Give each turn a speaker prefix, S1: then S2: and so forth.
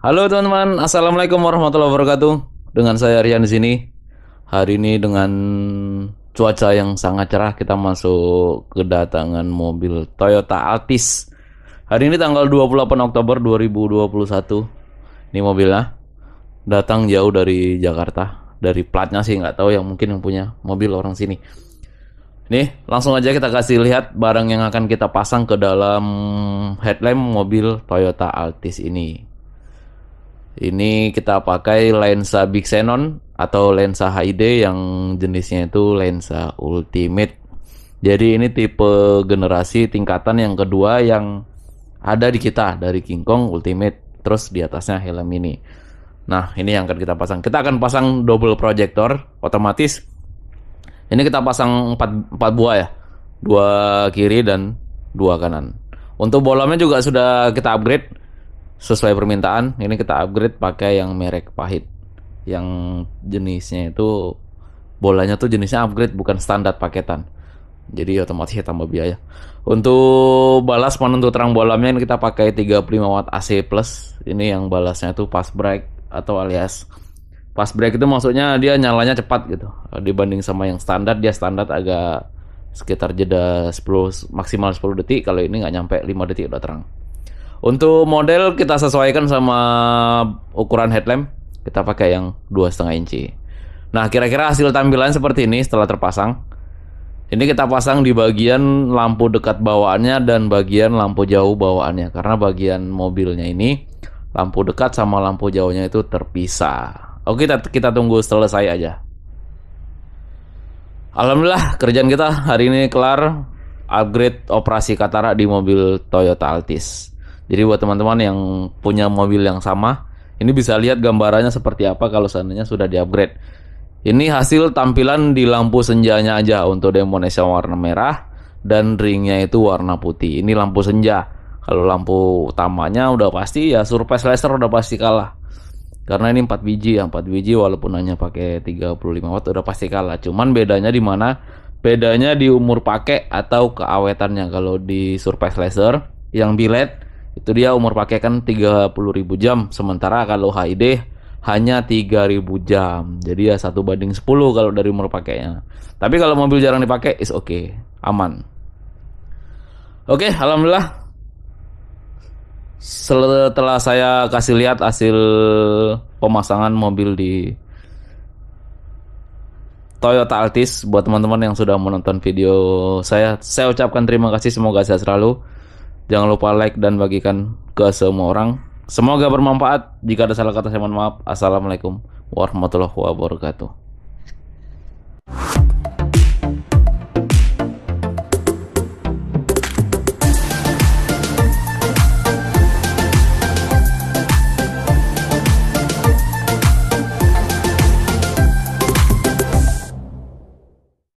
S1: Halo teman-teman, assalamualaikum warahmatullah wabarakatuh. Dengan saya Rian di sini. Hari ini dengan cuaca yang sangat cerah kita masuk kedatangan mobil Toyota Altis. Hari ini tanggal 28 Oktober 2021. Ini mobilnya datang jauh dari Jakarta. Dari platnya sih nggak tahu yang mungkin yang punya mobil orang sini. Nih, langsung aja kita kasih lihat barang yang akan kita pasang ke dalam headlamp mobil Toyota Altis ini. Ini kita pakai lensa Big Xenon atau lensa HID yang jenisnya itu lensa ultimate. Jadi ini tipe generasi tingkatan yang kedua yang ada di kita dari King Kong Ultimate terus di atasnya helm ini. Nah, ini yang akan kita pasang. Kita akan pasang double projector otomatis. Ini kita pasang 4 4 buah ya. Dua kiri dan dua kanan. Untuk bolamnya juga sudah kita upgrade sesuai permintaan ini kita upgrade pakai yang merek pahit yang jenisnya itu bolanya tuh jenisnya upgrade bukan standar paketan jadi otomatis ya tambah biaya untuk balas penentu terang bolamnya ini kita pakai 35 watt AC plus ini yang balasnya tuh pas break atau alias pas break itu maksudnya dia nyalanya cepat gitu dibanding sama yang standar dia standar agak sekitar jeda 10 maksimal 10 detik kalau ini nggak nyampe 5 detik udah terang untuk model kita sesuaikan sama ukuran headlamp. Kita pakai yang dua setengah inci. Nah, kira-kira hasil tampilan seperti ini setelah terpasang. Ini kita pasang di bagian lampu dekat bawaannya dan bagian lampu jauh bawaannya. Karena bagian mobilnya ini lampu dekat sama lampu jauhnya itu terpisah. Oke, kita, kita tunggu selesai aja. Alhamdulillah kerjaan kita hari ini kelar upgrade operasi Katara di mobil Toyota Altis. Jadi buat teman-teman yang punya mobil yang sama, ini bisa lihat gambarannya seperti apa kalau seandainya sudah diupgrade. Ini hasil tampilan di lampu senjanya aja untuk demo Indonesia warna merah dan ringnya itu warna putih. Ini lampu senja. Kalau lampu utamanya udah pasti ya surface laser udah pasti kalah. Karena ini 4 biji ya, 4 biji walaupun hanya pakai 35 watt udah pasti kalah. Cuman bedanya di mana? Bedanya di umur pakai atau keawetannya. Kalau di surface laser yang bilet itu dia umur pakai kan 30.000 jam sementara kalau HID hanya 3000 jam jadi ya satu banding 10 kalau dari umur pakainya tapi kalau mobil jarang dipakai is oke okay. aman oke okay, alhamdulillah setelah saya kasih lihat hasil pemasangan mobil di Toyota Altis buat teman-teman yang sudah menonton video saya saya ucapkan terima kasih semoga sehat selalu Jangan lupa like dan bagikan ke semua orang. Semoga bermanfaat. Jika ada salah kata saya mohon maaf. Assalamualaikum warahmatullahi wabarakatuh.